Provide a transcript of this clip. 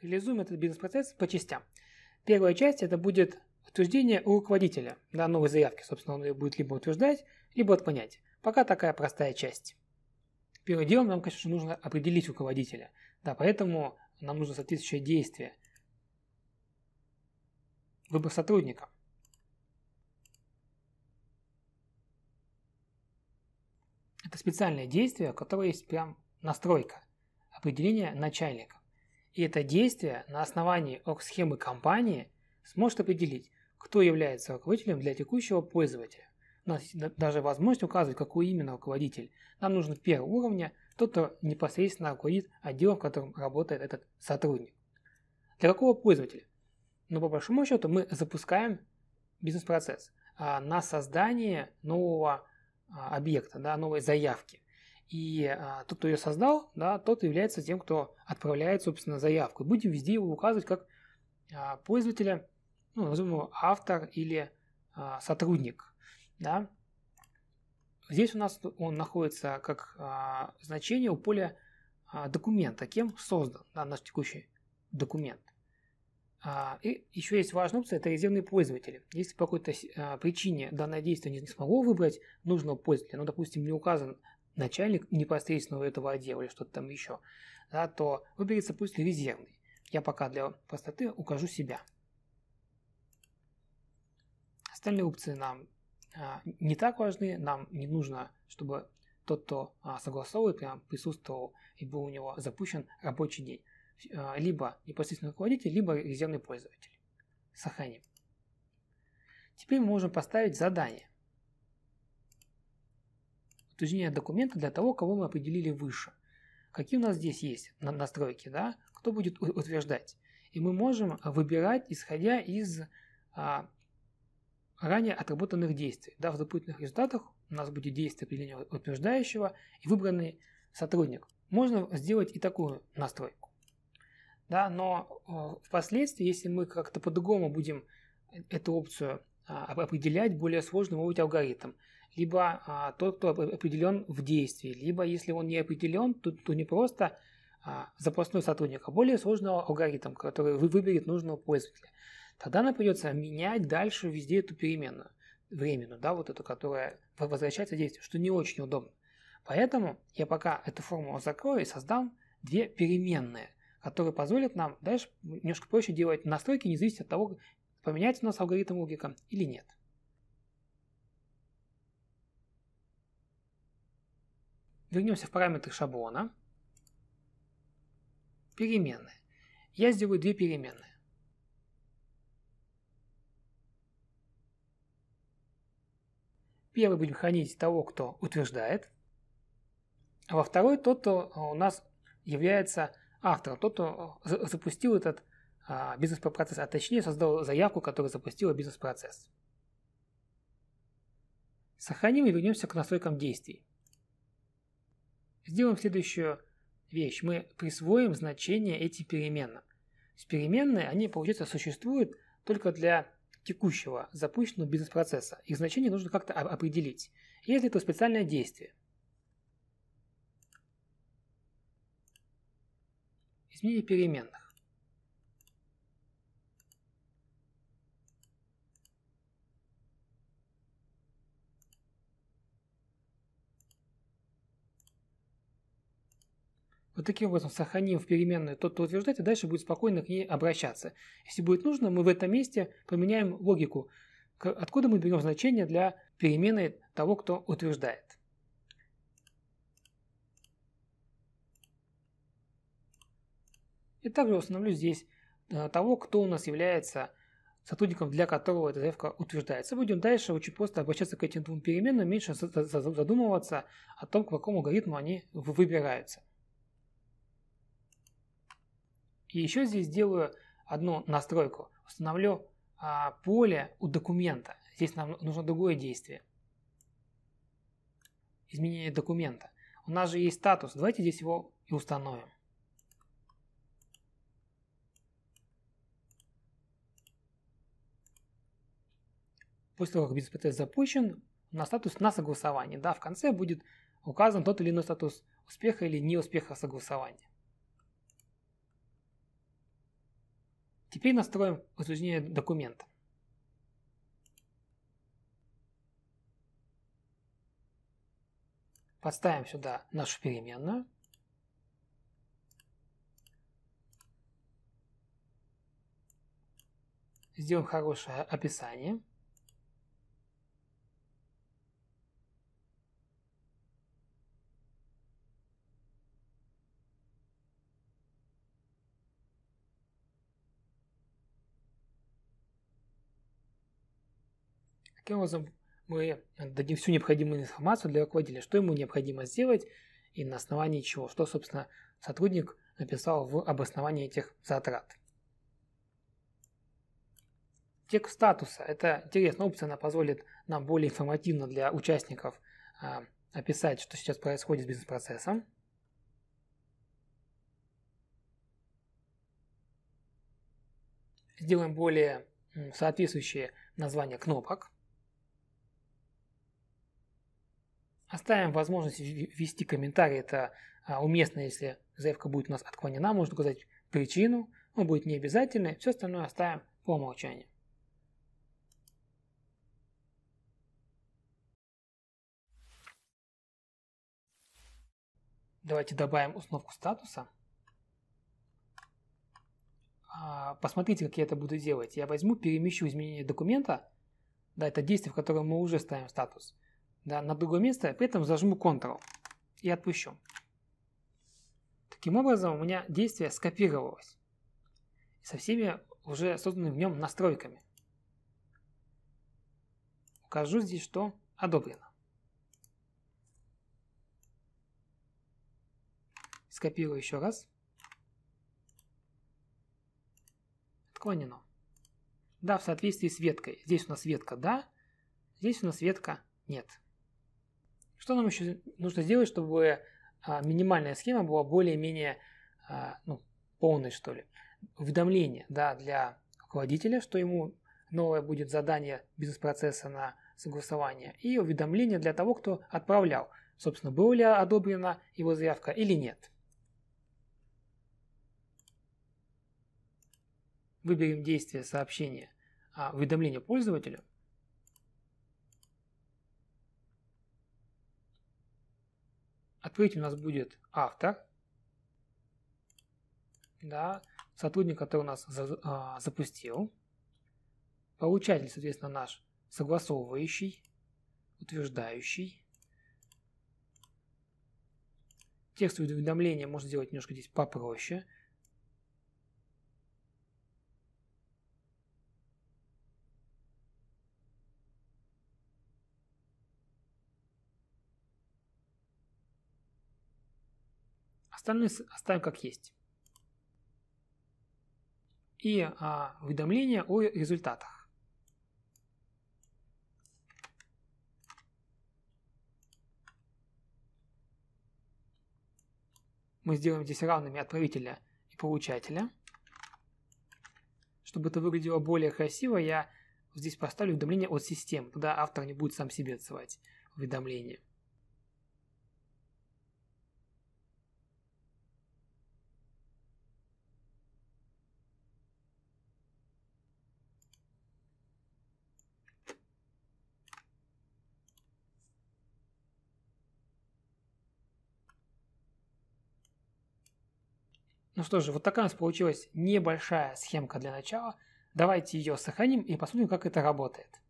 реализуем этот бизнес-процесс по частям. Первая часть – это будет утверждение у руководителя на новой заявке. Собственно, он ее будет либо утверждать, либо отклонять. Пока такая простая часть. Первым делом нам, конечно нужно определить руководителя. Да, поэтому нам нужно соответствующее действие. Выбор сотрудника. Это специальное действие, которое есть прям настройка. Определение начальника. И это действие на основании ОК-схемы компании сможет определить, кто является руководителем для текущего пользователя. У нас даже возможность указывать, какой именно руководитель. Нам нужен первого уровня тот, кто непосредственно руководит отделом, в котором работает этот сотрудник. Для какого пользователя? Но ну, по большому счету мы запускаем бизнес-процесс а, на создание нового а, объекта, да, новой заявки. И а, тот, кто ее создал, да, тот является тем, кто отправляет, собственно, заявку. И будем везде его указывать как а, пользователя, ну, назовем его автор или а, сотрудник. Да. Здесь у нас он находится как а, значение у поля а, документа, кем создан да, наш текущий документ. А, и еще есть важная опция, это резервные пользователи. Если по какой-то а, причине данное действие не, не смогло выбрать нужного пользователя, но, допустим, не указан начальник непосредственно у этого отдела или что-то там еще, да, то выберется пусть резервный. Я пока для простоты укажу себя. Остальные опции нам а, не так важны, нам не нужно, чтобы тот, кто а, согласовывает, прям присутствовал и был у него запущен рабочий день. А, либо непосредственно руководитель, либо резервный пользователь. Сохраним. Теперь мы можем поставить задание уточнение документа для того, кого мы определили выше. Какие у нас здесь есть настройки, да, кто будет утверждать. И мы можем а, выбирать, исходя из а, ранее отработанных действий. Да, в запутанных результатах у нас будет действие определения утверждающего и выбранный сотрудник. Можно сделать и такую настройку. Да, но а, впоследствии, если мы как-то по-другому будем э, эту опцию а, определять более сложный может алгоритм либо а, тот, кто определен в действии, либо если он не определен, то, то не просто а, запасной сотрудник, а более сложный алгоритм, который вы выберет нужного пользователя. Тогда нам придется менять дальше везде эту переменную, временную, да, вот эту, которая возвращается в действие, что не очень удобно. Поэтому я пока эту формулу закрою и создам две переменные, которые позволят нам дальше немножко проще делать настройки, независимо от того, поменять у нас алгоритм логика или нет. Вернемся в параметры шаблона. Переменные. Я сделаю две переменные. Первый будем хранить того, кто утверждает, а во второй тот, кто э, у нас является автором, тот, кто э, запустил этот а, бизнес-процесс, а точнее создал заявку, которая запустила бизнес-процесс. Сохраним и вернемся к настройкам действий. Сделаем следующую вещь. Мы присвоим значение этим переменным. С переменные, они, получается, существуют только для текущего запущенного бизнес-процесса. Их значение нужно как-то определить. Если это специальное действие. Изменение переменных. Вот таким образом, сохранив переменную тот, кто утверждает, и а дальше будет спокойно к ней обращаться. Если будет нужно, мы в этом месте поменяем логику, откуда мы берем значение для переменной того, кто утверждает. И также установлю здесь э, того, кто у нас является сотрудником, для которого эта заявка утверждается. Будем дальше очень просто обращаться к этим двум переменным, меньше задумываться о том, к какому алгоритму они выбираются. И еще здесь делаю одну настройку. Установлю а, поле у документа. Здесь нам нужно другое действие. Изменение документа. У нас же есть статус. Давайте здесь его и установим. После того, как бизнес-процесс запущен, на статус на согласование. Да, в конце будет указан тот или иной статус успеха или неуспеха согласования. Теперь настроим утверждение документа. Подставим сюда нашу переменную. Сделаем хорошее описание. Таким образом, мы дадим всю необходимую информацию для руководителя, что ему необходимо сделать и на основании чего, что, собственно, сотрудник написал в обосновании этих затрат. Текст статуса – это интересная опция, она позволит нам более информативно для участников э, описать, что сейчас происходит с бизнес-процессом. Сделаем более соответствующие названия кнопок – Оставим возможность ввести комментарий, это а, уместно, если заявка будет у нас отклонена, можно указать причину, он будет необязательный, все остальное оставим по умолчанию. Давайте добавим установку статуса. А, посмотрите, как я это буду делать. Я возьму, перемещу изменение документа. Да, это действие, в котором мы уже ставим статус да, на другое место, при этом зажму Ctrl и отпущу. Таким образом, у меня действие скопировалось со всеми уже созданными в нем настройками. Укажу здесь, что одобрено. Скопирую еще раз. Отклонено. Да, в соответствии с веткой. Здесь у нас ветка «да», здесь у нас ветка «нет». Что нам еще нужно сделать, чтобы а, минимальная схема была более-менее а, ну, полной, что ли? Уведомление да, для руководителя, что ему новое будет задание бизнес-процесса на согласование, и уведомление для того, кто отправлял, собственно, была ли одобрена его заявка или нет. Выберем действие сообщения а, уведомления пользователю. Ответить у нас будет автор, да, сотрудник, который у нас за, а, запустил, получатель, соответственно, наш согласовывающий, утверждающий. Текстовое уведомление можно сделать немножко здесь попроще – Остальные оставим как есть. И а, уведомление о результатах. Мы сделаем здесь равными отправителя и получателя. Чтобы это выглядело более красиво, я здесь поставлю уведомление от системы. Тогда автор не будет сам себе отсылать уведомление. Ну что же, вот такая у нас получилась небольшая схемка для начала. Давайте ее сохраним и посмотрим, как это работает.